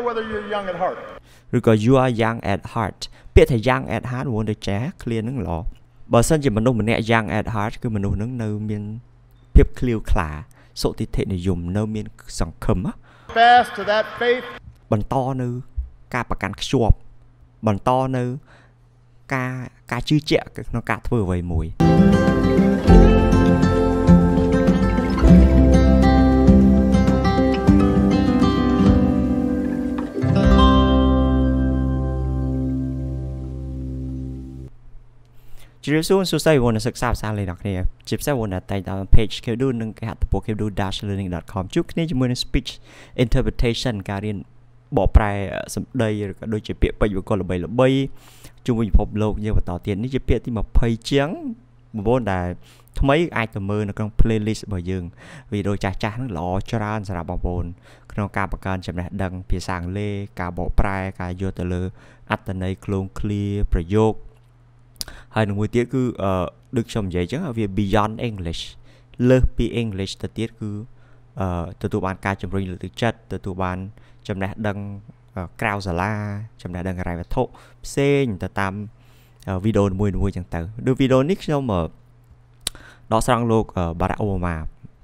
whether you're young at heart ឬក៏ you are young at heart ពាក្យថា young at heart វងទៅចា clear នឹងល្អបើសិនជាមនុស្សម្នាក់ young at heart គឺមនុស្សនឹងនៅ មាន ភាពឃ្លាវខ្លាសុតិធិនិយមនៅមានសង្ឃឹម fast to that faith បន្តនៅការប្រកាន់ខ្ជាប់បន្តនៅការការជឿជាក់ក្នុងការធ្វើអ្វីមួយជម្រាបសួរសួស្តីបងប្អូនសិក្សាភាសាអង់គ្លេសអ្នកគ្នាជាពិសេសបងប្អូនដែលតែងតាម page Kedu និងគេហទំព័រ kedu-learning.com ជួបគ្នាជាមួយនឹង speech interpretation ការរៀនបកប្រែសម្ដីឬក៏ដូចជាពាក្យពេចន៍បុគ្គលល្បីល្បីជាមួយពិភពលោកយើងបន្តទៀតនេះជាពាក្យទី20ជាងបងប្អូនដែលថ្មីអាចទៅមើលនៅក្នុង playlist របស់យើង វីដេអូចាស់ចាស់ហ្នឹងល្អច្រើនសម្រាប់បងប្អូនក្នុងការបង្កើនចំណេះដឹង ភាសាអង់គ្លេសការបកប្រែ ការយល់ទៅលើអត្ថន័យឃ្លោងឃ្លាប្រយោគហើយនឹងមួយទៀតគឺអឺដូចខ្ញុំនិយាយអញ្ចឹងវា beyond english លើសពី english ទៅទៀតគឺអឺទទួលបានការជំរុញលើកទឹកចិត្តទទួលបានចំណេះដឹងក្រៅសាលាចំណេះដឹងរ៉ៃវត្ថុផ្សេងទៅតាមវីដេអូមួយមួយចឹងទៅដូចវីដេអូនេះខ្ញុំដកស្រង់លោក Barack Obama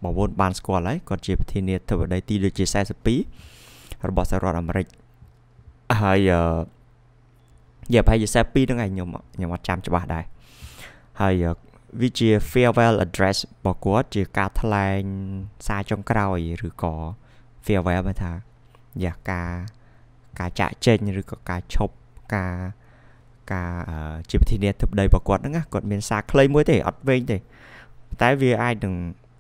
បងប្អូនបានស្គាល់ហើយគាត់ជាប្រធានាធិបតីទី42របស់សហរដ្ឋអាមេរិកហើយអឺយ៉ាប្រហែលជា42ហ្នឹងឯងខ្ញុំខ្ញុំអត់ចាំច្បាស់ដែរហើយវាជា farewell address របស់គាត់ជាការថ្លែងសារចុងក្រោយឬក៏ farewell ហៅថាយ៉ាការការចាក់ចេញឬក៏ការឈប់ការការជាប្រធានាធិបតីរបស់គាត់ហ្នឹងណាគាត់មានសារខ្លីមួយទេអត់វែងទេតែវាអាចនឹង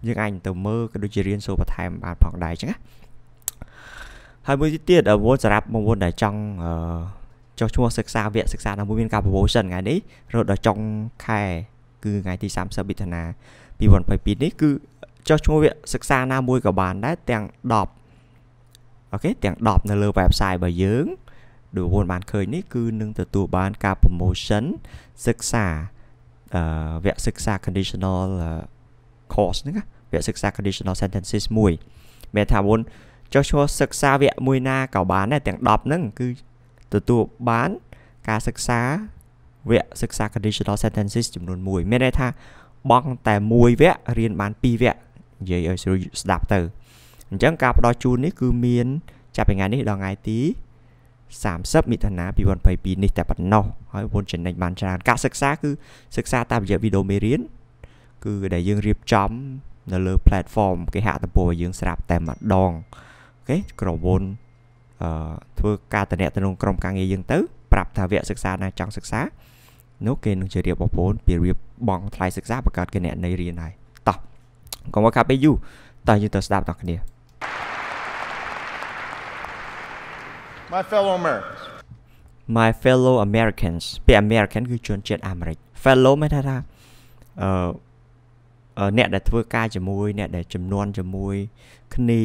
យើងអាចទៅមើលក៏ដូចជារៀនសូត្របន្ថែមបានផងដែរអញ្ចឹងណាហើយមួយទៀតអាវុធសម្រាប់មួយដែលចង់អឺចុះឈ្មោះសិក្សាវគ្គសិក្សា11មានការ promotion ថ្ងៃនេះរហូតដល់ចុងខែគឺថ្ងៃទី30មិថុនា2022នេះគឺចុះឈ្មោះវគ្គសិក្សាណាមួយក៏បានដែរទាំង10អូខេទាំង10នៅលើ website របស់យើងដូចបងបានឃើញនេះគឺនឹងទទួលបានការ promotion សិក្សាអឺវគ្គសិក្សា conditional course ហ្នឹងវគ្គសិក្សា conditional sentences មួយមានថាមុនចុះឈ្មោះសិក្សាវគ្គមួយណាក៏បានដែរទាំង10ហ្នឹងគឺទទួលបានការសិក្សាវគ្គសិក្សា conditional sentences ចំនួន1មានន័យថា បង់ តែមួយវគ្គរៀនបាន2វគ្គនិយាយឲ្យស្ដាប់ទៅអញ្ចឹងការផ្ដល់ជូននេះគឺមាន ចាប់ពីថ្ងៃនេះដល់ថ្ងៃទី30មិថុនា2022នេះតែប៉ុណ្ណោះហើយវុនចំណេញបានច្រើន ការសិក្សាគឺសិក្សាតាមរយៈវីដេអូមេរៀនគឺដែលយើងរៀបចំ នៅលើ platform គេហទំព័រយើងស្រាប់តែម្ដងអូខេក្រវុនធ្វើការតំណាក់ទៅក្នុងក្រុមការងារយើងទៅប្រាប់ថាវគ្គសិក្សាណាចង់សិក្សានោះគេនឹងជម្រាបបងប្អូនពីរៀបបងថ្លៃសិក្សាបង្កើតគណនីរៀនហើយកុំមកកាប់ពេលយូរតើយើងទៅស្ដាប់ដល់គ្នា My fellow Americans My fellow Americans ពាក្យ American គឺជនជាតិអាមេរិក fellow មានថាថាអឺអ្នកដែលធ្វើការជាមួយអ្នកដែលចំនួនជាមួយគ្នា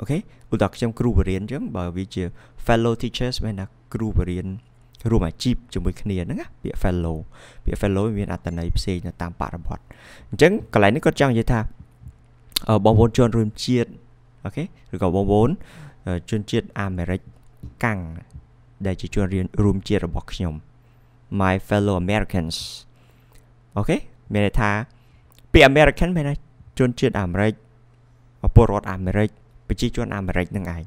អូខេឧទាហរណ៍ខ្ញុំគ្រូបរិញ្ញាអញ្ចឹងបើវាជា fellow teachers មានថាគ្រូបរិញ្ញារួមអាជីពជាមួយគ្នាហ្នឹងណាពាក្យ fellow ពាក្យ fellow មានអត្ថន័យផ្សេងតាមបរិបទអញ្ចឹងកន្លែងនេះគាត់ចង់និយាយថាបងប្អូនជនរួមជាតិអូខេឬក៏បងប្អូនជនជាតិអាមេរិកកាំងដែលជាជនរៀនរួមជាតិរបស់ខ្ញុំ my fellow americans អូខេមានន័យថាពាក្យ american មានន័យជនជាតិអាមេរិកពលរដ្ឋអាមេរិកប្រជាជនអាមេរិកនឹងឯងអញ្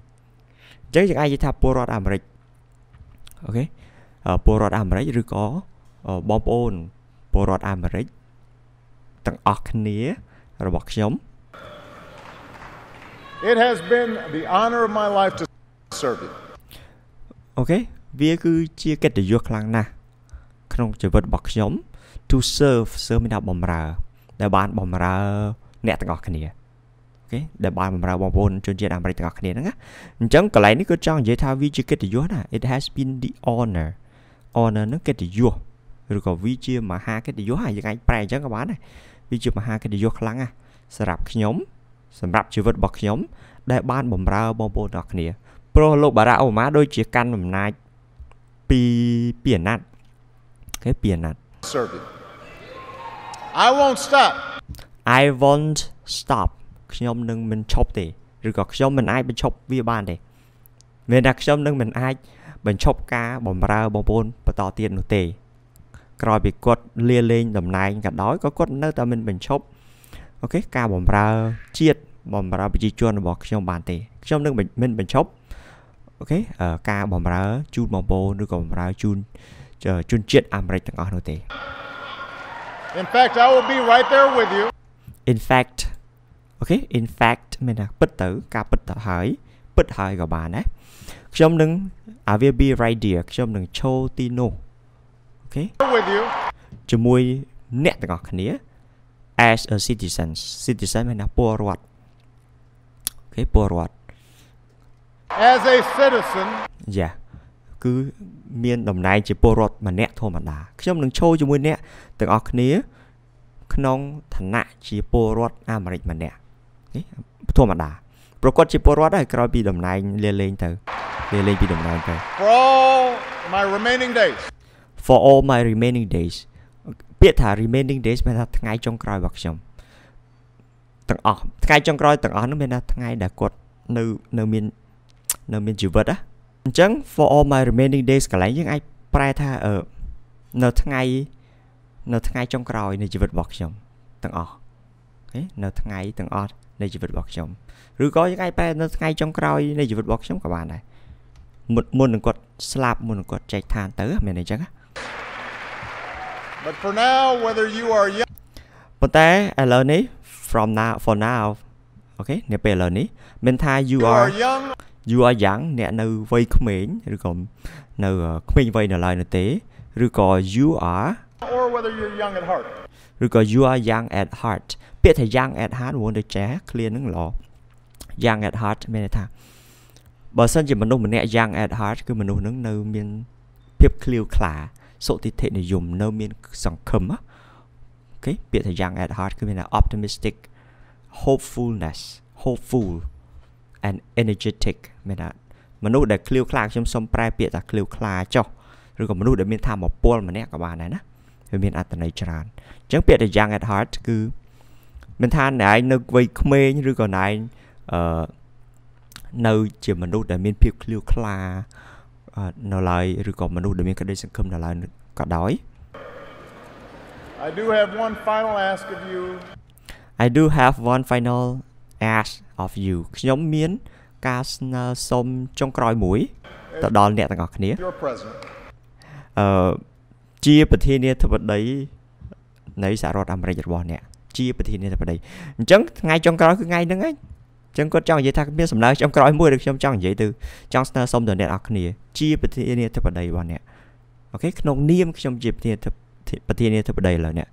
ចឹងយើងអាចនិយាយថាពលរដ្ឋអាមេរិកអូខេពលរដ្ឋអាមេរិកឬក៏បងប្អូនពលរដ្ឋអាមេរិកទាំងអស់គ្នារបស់ខ្ញុំ It has been the honor of my life to serve you អូខេវាគឺជាកិត្តិយសខ្លាំងណាស់ក្នុងជីវិតរបស់ខ្ញុំ to serve serve មានថាបំរើដែលបានបំរើ អ្នកទាំងអស់គ្នាគេដែលបានបំរើបងប្អូនជនជាតិអាមេរិកទាំងអស់គ្នាហ្នឹងណាអញ្ចឹងកន្លែងនេះគឺចង់និយាយថាវាជាកិត្តិយសណា it has been the honor honor ហ្នឹងកិត្តិយសឬក៏វាជាមហាកិត្តិយសហើយយើងអាចប្រែអញ្ចឹងក៏បានដែរវាជាមហាកិត្តិយសខ្លាំងណាសម្រាប់ខ្ញុំសម្រាប់ជីវិតរបស់ខ្ញុំដែលបានបំរើបងប្អូនទាំងអស់គ្នាព្រោះលោកបារ៉ាអូបាម៉ាដូចជាកាន់អំណាចពីពីអាណត្តិគេពីអាណត្តិ I won't stop I won't stop ខ្ញុំនឹងមិនឈប់ទេឬក៏ខ្ញុំមិនអាចបញ្ឈប់វាបានទេមានថាខ្ញុំនឹងមិនអាច បញ្ឈប់ ការបំរើបងប្អូនបន្តទៀតនោះទេក្រោយពីគាត់លាលែងតំណែងក៏ដោយក៏គាត់នៅតែមិនបញ្ឈប់អូខេការបំរើ ជាតិបំរើប្រជាជនរបស់ខ្ញុំបានទេខ្ញុំនឹងមិនបញ្ឈប់អូខេការបំរើជូនបងប្អូនឬក៏បំរើជូនជូនជាតិអាមេរិកទាំងអស់នោះទេ In fact I will be right there with you In fact អូខេ in fact មានថាពិតទៅ ការពិតទៅហើយពិតហើយក៏បានណាខ្ញុំនឹង I will be right there ខ្ញុំនឹងចូលទីនោះអូខេជាមួយអ្នកទាំងអស់គ្នា as a citizen citizen មានថាពលរដ្ឋអូខេពលរដ្ឋ as a citizen យ៉ាគឺមានតំណែងជាពលរដ្ឋម្នាក់ធម្មតាខ្ញុំនឹងចូលជាមួយអ្នកទាំងអស់គ្នា ក្នុងឋានៈជាពលរដ្ឋអាមេរិកម្នាក់ធម្មតាប្រកបជាពលរដ្ឋហើយក្រោយពីតំណែង លាលែងទៅលាលែងពីតំណែងទៅ For all my remaining days For all my remaining days ពាក្យថា remaining days មានថាថ្ងៃ ចុងក្រោយរបស់ខ្ញុំទាំងអស់ថ្ងៃចុងក្រោយទាំងអស់នោះមានថាថ្ងៃដែលគាត់នៅនៅមាននៅមានជីវិតណាអញ្ចឹង for all my remaining days កន្លែងយើងអាចប្រែថាអឺនៅថ្ងៃនៅថ្ងៃចុងក្រោយនៃជីវិតរបស់ខ្ញុំទាំងអស់អូខេនៅថ្ងៃទាំងអស់នៃជីវិតរបស់ខ្ញុំឬក៏យើងអាចប្រែនៅថ្ងៃចុងក្រោយនៃជីវិតរបស់ខ្ញុំក៏បានដែរមុនមុននឹងគាត់ស្លាប់មុននឹងគាត់ចែកឋានទៅមានអីចឹង But for now whether you are young ប៉ុន្តែឥឡូវនេះ from now for now អូខេនេះពេលឥឡូវនេះមានថា you are you are young អ្នកនៅវ័យក្មេងឬក៏នៅក្មេងវ័យនៅឡើយនោះទេ ឬក៏ you are or whether you're young at heart ឬក៏ you are young at heart ពាក្យថា young at heart រង្វង់ដូចចាស់ clear នឹងល្អ young at heart មានន័យថាបើសិនជាមនុស្សម្នាក់ young at heart គឺមនុស្សនឹងនៅមានភាពឃ្លាវខ្លាសុតិធិនិយមនៅមានសង្ឃឹមអូខេពាក្យថា young at heart គឺមាន optimistic hopefulness hopeful and energetic មានថាមនុស្សដែលឃ្លាវខ្លាខ្ញុំសូមប្រែពាក្យថាឃ្លាវខ្លាចុះឬក៏មនុស្សដែលមានធម៌ពលម្នាក់ក៏បានដែរណាវាមានអត្ថន័យច្រើនអញ្ចឹងពាក្យ The Young at Heart គឺមិនថាអ្នកឯងនៅវ័យក្មេងឬក៏អ្នកឯងអឺនៅជាមនុស្សដែលមានភាពឃ្លាវខ្លានៅឡើយឬក៏មនុស្សដែលមានក្តីសង្ឃឹមនៅឡើយក៏ដោយ I do have one final ask of you I do have one final ask of you ខ្ញុំមានការស្នើសុំចុងក្រោយមួយ ទៅដល់អ្នកទាំងអស់គ្នាអឺជាប្រធានាធិបតីនៃសហរដ្ឋអាមេរិករបស់អ្នក ជាប្រធានាធិបតីអញ្ចឹងថ្ងៃចុងក្រោយគឺថ្ងៃហ្នឹងឯងចឹងគាត់ចង់និយាយថាមានសម្ដៅខ្ញុំក្រោយមួយឬខ្ញុំចង់និយាយទៅចង់ស្នើសុំទៅអ្នកអរគ្នាជាប្រធានាធិបតីរបស់អ្នកអូខេក្នុងនាមខ្ញុំជាប្រធានាធិបប្រធានាធិបតីឥឡូវអ្នក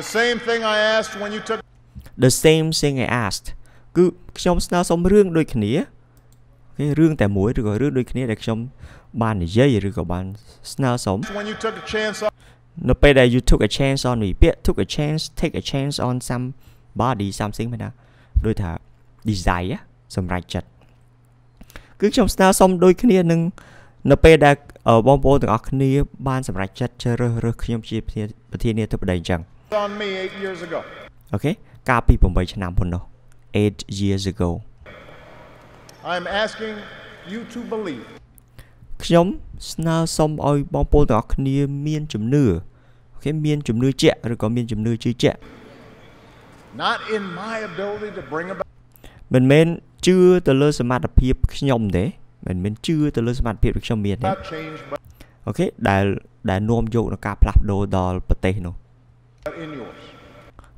The same thing I asked when you took The same thing I asked គឺខ្ញុំស្នើសុំរឿងដូចគ្នាគេរឿងតែមួយឬក៏រឿងដូចគ្នាដែលខ្ញុំបាននិយាយឬក៏បាន ស្នើសុំនៅពេលដែល you took a chance on me ពាក្យ took a chance take a chance on somebody something មែនណាដូចថា desire សម្រាប់ចិត្តគឺខ្ញុំស្នើសុំដូចគ្នានឹងនៅពេលដែលបងប្អូនទាំងអស់គ្នាបាន សម្រេចចិត្តជ្រើសរើសខ្ញុំ ជាប្រធានាធិបតីអញ្ចឹងអូខេកាលពី8ឆ្នាំមុននោះ8 years ago I'm asking you to believe ខ្ញុំស្នើសុំឲ្យ បងប្អូនទាំងអស់គ្នា មានជំនឿអូខេមានជំនឿជាក់ឬក៏មានជំនឿជឿជាក់ Not in my ability to bring about មិនមែនជឿទៅលើ សមត្ថភាពខ្ញុំទេមិនមែនជឿទៅលើសមត្ថភាពរបស់ខ្ញុំមានទេអូខេដែលដែលនាំយកនៅការ ផ្លាស់ប្ដូរដល់ប្រទេសនោះ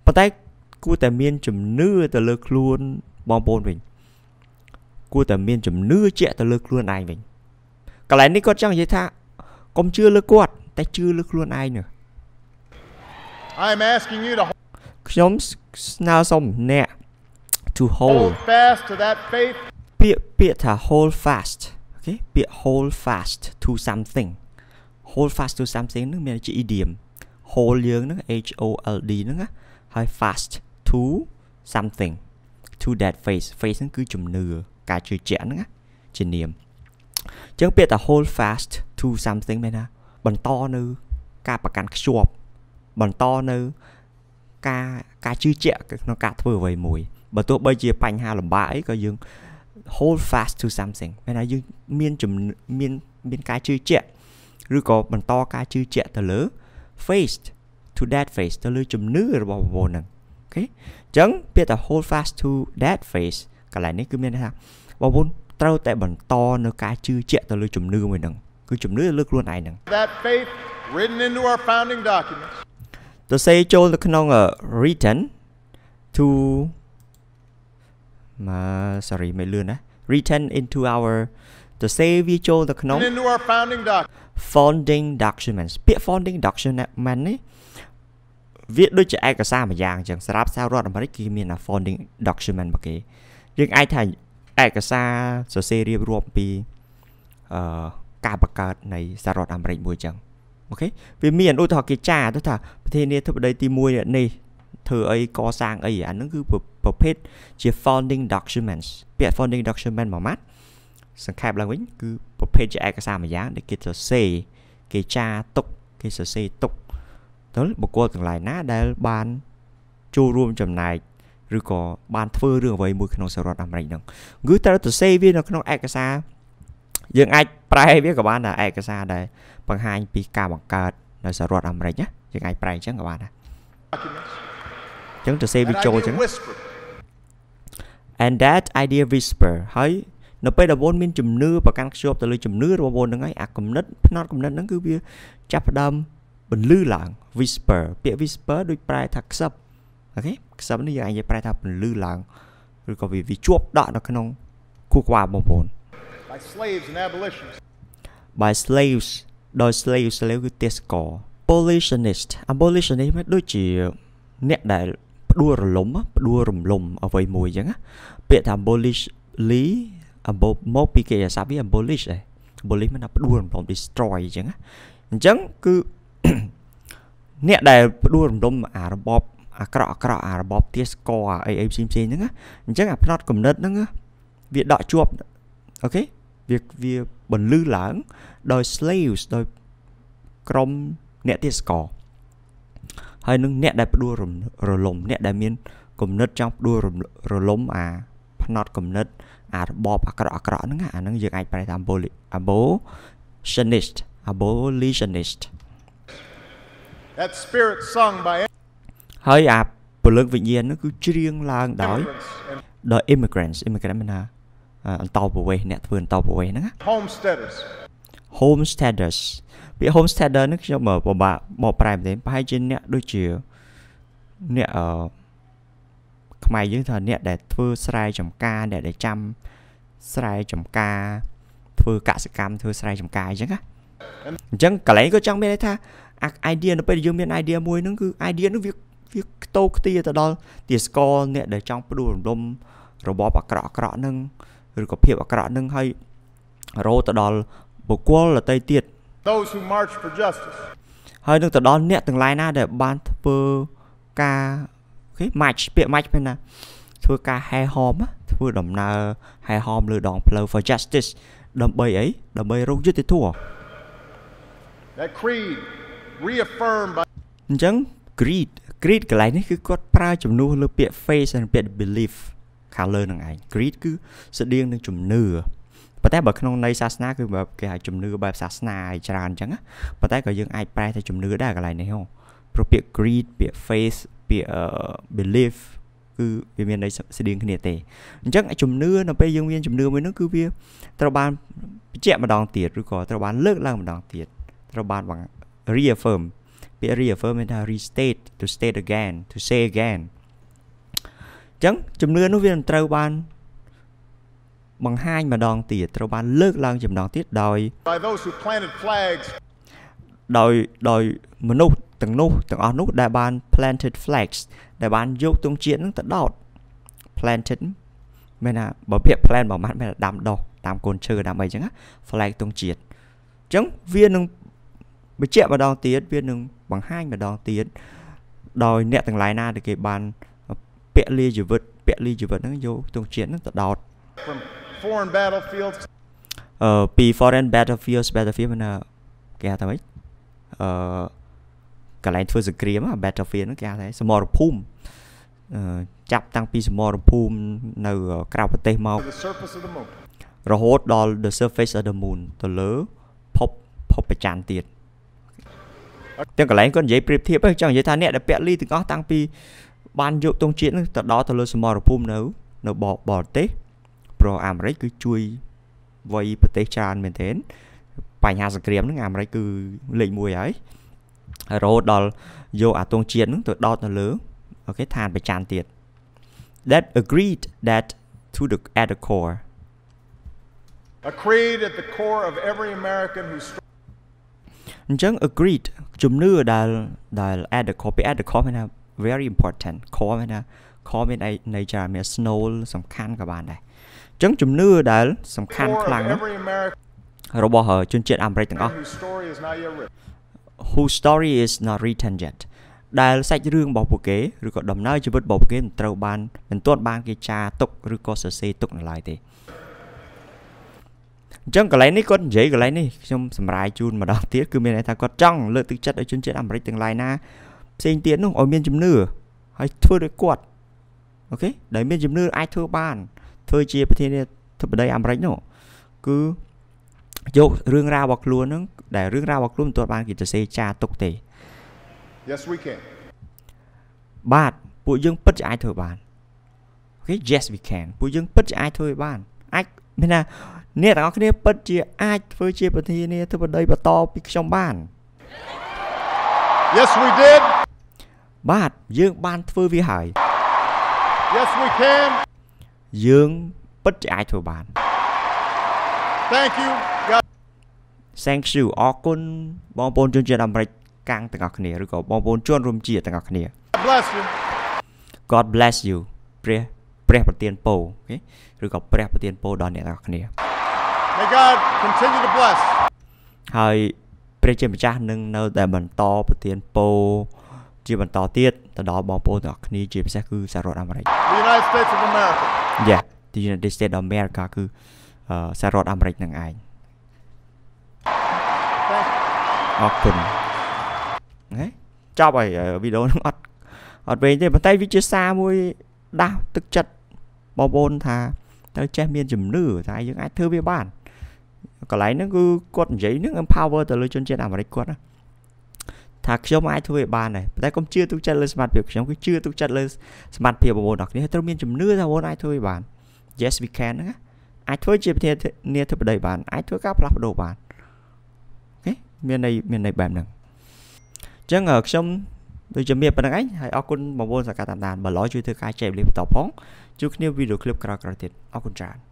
ប៉ុន្តែគួរតែមានជំនឿទៅលើ ខ្លួនបងប្អូនវិញ luôn ai mình này chưa quạt គួរតែមានជំនឿជាក់ទៅលើខ្លួនឯងវិញកន្លែងនេះគាត់ចង់និយាយថាកុំជឿលើគាត់តែជឿលើខ្លួនឯងនោះ I am asking you to ខ្ញុំស្នើសុំអ្នក to hold fast to that faith ពាក្យពាក្យថា hold fast ok អូខេពាក្យ hold fast to something hold fast to something là នឹងមានជា idiom hold យើងហ្នឹង H O L D ហ្នឹងណាហើយ fast to something to that faith faith ហ្នឹងគឺជំនឿការជឿជាក់ហ្នឹងណាជានាមអញ្ចឹងពាក្យថា hold fast to something មែនណាបន្តនៅការប្រកាន់ខ្ជាប់បន្តនៅការការជឿជាក់ក្នុងការធ្វើអ្វីមួយបើទោះបីជាបញ្ហាលំបាកអីក៏យើង hold fast to something មានថាយើងមានមានមានការជឿជាក់ឬក៏បន្តការជឿជាក់ទៅលើ face to that face ទៅលើជំនឿរបស់បងប្អូនហ្នឹងអូខេអញ្ចឹងពាក្យថា hold fast to that face កន្លែងនេះគឺមានថាបងប្អូនត្រូវតែបន្តនៅការជឿជាក់ទៅលើជំនឿមួយហ្នឹងគឺជំនឿលើខ្លួនឯងហ្នឹង That faith written into our founding documents ទៅសេចូលទៅក្នុង written to មក sorry មិនលឿនណា written into our ទៅសេវាចូលទៅក្នុង into our founding doc founding documents ពាក្យ founding document នេះវាដូចជាឯកសារមួយយ៉ាងអញ្ចឹងសម្រាប់សាររដ្ឋអាមេរិកគឺមាន founding document មកគេយើងអាចថាឯកសារសរសេររៀបរាប់ពីអឺការបង្កើតនៃសហរដ្ឋអាមេរិកមួយចឹងអូខេវាមានឧទាហរណ៍គេចាទៅថាប្រធានាធិបតីទី1នេះធ្វើអីកសាងអីអានឹងគឺប្រភេទជា founding documents ពាក្យ founding document មួយម៉ាត់សង្ខេបឡើងវិញ គឺប្រភេទជាឯកសារមួយយ៉ាងដែលគេសរសេរគេចាទុកគេសរសេរទុកទៅបុគ្គលទាំងឡាយណាដែលបានចូលរួមចំណែកឬក៏បានធ្វើរឿងអ្វីមួយក្នុងសហរដ្ឋអាមេរិកហ្នឹងគឺត្រូវទៅសេវានៅក្នុងឯកសារយើងអាចប្រែ វាក៏បានដែរឯកសារដែរបង្ហាញ ពីការបង្កើតនៅសហរដ្ឋអាមេរិកណាយើងអាចប្រែអញ្ចឹងក៏បានដែរអញ្ចឹងទៅសេវាចូលអញ្ចឹង and that idea whisper ហើយនៅពេលដែលវនមានជំនឿប្រកាន់ខ្ជាប់ទៅលើជំនឿរបស់វនហ្នឹងហើយអាគំនិតផ្នត់គំនិតហ្នឹងគឺវាចាប់ផ្ដើមបន្លឺឡើង whisper ពាក្យ whisper ដូចប្រែថាខ្សឹបអូខេខ្សឹបនេះយើងអាចនិយាយប្រែថាពន្លឺឡើងឬក៏វាវាជាប់ដក់នៅក្នុងខួរក្បាលបងប្អូន by slaves and abolitionists by slaves ដោយ slave slave គឺទេសករ abolitionist abolitionist មិនដូចជា អ្នកដែលផ្ដួលរលំផ្ដួលរំលំ អ្វីមួយអញ្ចឹងណាពាក្យថា abolishly មកពីគេសាប់វា abolish ដែរ abolish មិនថាផ្ដួលរំលំ destroy អញ្ចឹងណាអញ្ចឹងគឺអ្នកដែលផ្ដួលរំលំអារបបអាក្រក់អាក្រក់អារបបទាសកលអីអីផ្សេងផ្សេងហ្នឹងអញ្ចឹងអាផ្នត់គំនិតហ្នឹងវាដកជាប់អូខេវាវាបន្លឺឡើងដោយ slaves ដោយក្រុមអ្នកទាសកលហើយ នឹងអ្នកដែលផ្ដួលរលំ អ្នក ដែលមានគំនិតចង់ផ្ដួលរលំអាផ្នត់គំនិតអារបបអាក្រក់អាក្រក់ហ្នឹងអាហ្នឹងយើងអាចប្រែថា abolitionist abolitionist That spirit sung by ហើយអាពលឹកវិញ្ញាណនោះគឺច្រៀងឡើងដោយដោយ immigrants immigrant មានថាអន្តោប្រវេសអ្នកធ្វើអន្តោប្រវេសហ្នឹង homesteaders homesteaders ពាក្យ homesteader នេះខ្ញុំពិបាកបកប្រែមែនទេប្រហែលជាអ្នកដូចជាអ្នកអឺខ្មែរយើងថាអ្នកដែលធ្វើស្រែចម្ការអ្នកដែលចាំស្រែចម្ការ ធ្វើកសិកម្មធ្វើស្រែចម្ការអញ្ចឹងណាអញ្ចឹងកលែងក៏ចង់មានន័យថាអា idea នៅពេលយើងមាន idea មួយហ្នឹងគឺ idea នោះវាវាខ្ទោខ្ទាទៅដល់ទាស្ករអ្នកដែលចង់ផ្ដួលរំលំរបបអាក្រក់អាក្រក់នឹងឬក៏ភាពអាក្រក់នឹងឲ្យរោទៅដល់បុគ្គលដទៃទៀត Those who march for justice ហើយនឹងទៅដល់អ្នកទាំងឡាយណា ដែលបានធ្វើការគេម៉ាច់ពាក្យម៉ាច់ពេលណាធ្វើការហែហម ធ្វើដំណើរហែហមលើដង ផ្លូវ for justice ដើម្បីអីដើម្បីរកយុត្តិធម៌ That creed reaffirmed by អញ្ចឹង creed greed កន្លែងនេះគឺគាត់ប្រើជំនួសលើពាក្យ faith និងពាក្យ belief ខាងលើនឹងឯង greed គឺស្តៀងនឹងជំនឿប៉ុន្តែបើក្នុងន័យសាសនាគឺបែបគេហៅជំនឿបែបសាសនាឲ្យច្រើនអញ្ចឹងប៉ុន្តែក៏យើងអាចប្រែទៅជំនឿដែរកន្លែងនេះហ៎ព្រោះពាក្យ greed ពាក្យ faith ពាក្យ belief គឺវាមានន័យស្តៀងគ្នាទេអញ្ចឹងជំនឿនៅពេលយើងមានជំនឿមួយនោះគឺវាត្រូវបានបញ្ជាក់ម្ដងទៀតឬក៏ត្រូវបានលើកឡើងម្ដងទៀតត្រូវបាន reaffirm ពាក្យ reaffirm មានថា restate to state again to say again អញ្ចឹងជំនឿនោះវានឹងត្រូវបានបង្ហាញម្ដងទៀតត្រូវបាន លើកឡើងចម្ដងទៀតដោយដោយដោយមនុស្សទាំងនោះទាំងអស់នោះដែលបាន planted flags ដែលបានយកទង់ជាតិនឹងទៅដោត planted មានថាបើពាក្យ plant បើមិនមែនដាំដុះតាមកូនឈើដាំអីចឹង flag ទង់ជាតិអញ្ចឹងវានឹងបញ្ជាក់ម្ដងទៀតវានឹងបង្ហាញម្ដងទៀតដោយអ្នកទាំងឡាយណាដែលគេបានពាក់លាជីវិតពាក់លាជីវិតហ្នឹងយកទងជាតិហ្នឹងទៅដោត foreign battlefields អឺពី foreign battlefields battlefield មិនគេហៅថាម៉េចអឺកន្លែងធ្វើសង្គ្រាម battlefield ហ្នឹងគេហៅថាសមរភូមិអឺចាប់តាំងពីសមរភូមិនៅក្រៅប្រទេសមករហូតដល់ the surface of the moon ទៅលើភពភពព្រះច័ន្ទទៀតទាំងកន្លែងគាត់និយាយប្រៀបធៀបចង់និយាយថាអ្នកដែលពាក់លីទាំងអស់តាំងពីបានយកទងជាតិនឹងទៅដល់ទៅលើសមរភូមិនៅ នៅបបរទេសប្រអាមេរិកគឺជួយវ័យប្រទេសច្រើនមែនទែនបញ្ហាសង្គ្រាមហ្នឹងអាមេរិកគឺលេខ1ហើយរហូតដល់យកអាទងជាតិហ្នឹងទៅដោតនៅលើអូខេឋានប្រចាំទៀត that agreed that to the at the core a creed at the core of every american who អញ្ចឹង agreed ជំនឿដែលដែល at the core ពី at the core មានថា very important core មានថា core មានន័យច្រើនមាន snow សំខាន់ក៏បានដែរអញ្ចឹងជំនឿដែល សំខាន់ខ្លាំងរបស់ជនជាតិអាមេរិកទាំងអស់ whose story is not written yet ដែលសាច់រឿងរបស់ពួកគេឬក៏ដំណើរជីវិតរបស់ពួកគេមិនត្រូវបានមិនទាន់បានគេចាទុកឬក៏សរសេរទុកនៅឡើយទេអញ្ចឹងកន្លែងនេះគាត់និយាយកន្លែងនេះខ្ញុំសម្រាយជូនម្ដងទៀតគឺមានន័យថាគាត់ចង់លើកទឹកចិត្តឲ្យជនជាតិអាមេរិកទាំងឡាយណាផ្សេងទៀតនោះឲ្យមានជំនឿហើយធ្វើដោយគាត់អូខេដែលមានជំនឿអាចធ្វើបានធ្វើជា ប្រធានាធិបតីអាមេរិកនោះគឺយករឿងរ៉ាវរបស់ខ្លួនហ្នឹង ដែលរឿងរ៉ាវរបស់ខ្លួនមិនទាន់បានគេទៅសេចាទុកទេ Yes we can បាទពួកយើងពិតជាអាចធ្វើបានអូខេ Yes we can ពួកយើងពិតជាអាចធ្វើបានអាចមានថាអ្នកទាំងអស់គ្នាពិតជាអាចធ្វើជាប្រធានាធិបតីបន្តពីខ្ញុំបាន Yes we did បាទយើងបានធ្វើវាហើយ Yes we can យើងពិតជាអាចធ្វើបាន Thank you God. Thank you អរគុណបងប្អូនជនជាតិអាមេរិកកាំងទាំងអស់គ្នាឬក៏បងប្អូនជនរួមជាតិទាំងអស់គ្នា Bless you God bless you ព្រះព្រះប្រទានពរឬក៏ព្រះប្រទានពរដល់អ្នកទាំងអស់គ្នា May God continue to bless ហើយព្រះជាម្ចាស់នឹងនៅតែបន្តប្រទានពរជាបន្តទៀតទៅដល់បងប្អូនទាំងអស់គ្នាជាពិសេសគឺសហរដ្ឋអាមេរិក The United States of America Yeah The United States of America គឺសហរដ្ឋអាមេរិកនឹងឯងអរគុណណាចប់ហើយវីដេអូនឹងអត់អត់វែងទេប៉ុន្តែវាជាសារមួយដាស់ទឹកចិត្តបងប្អូនថាត្រូវចេះមានជំនឿថាយើងអាចធ្វើវាបានកន្លែងហ្នឹងគឺគាត់និយាយហ្នឹង empower ទៅលើជនជាតិអាមេរិកគាត់ណាថាខ្ញុំអាចធ្វើឲ្យបានដែរតែខ្ញុំជឿទុកចិត្តលើ សមត្ថភាពខ្ញុំគឺជឿទុកចិត្តលើសមត្ថភាពបងប្អូនទាំងគ្នាត្រូវមានជំនឿថាបងប្អូនអាចធ្វើឲ្យបាន Yes we can ហ្នឹងអាចធ្វើជាប្រធានាធិបតីបានអាចធ្វើការផ្លាស់ប្ដូរបានអូខេមានន័យមានន័យបែបហ្នឹងអញ្ចឹងខ្ញុំដូចជាមានប៉ុណ្្នឹងឯងហើយអរគុណបងប្អូនសកលតាមដានបើឡយជួយធ្វើការចែកលេខបន្តផងជួបគ្នាវីដេអូឃ្លីបក្រោយៗទៀតអរគុណច្រើន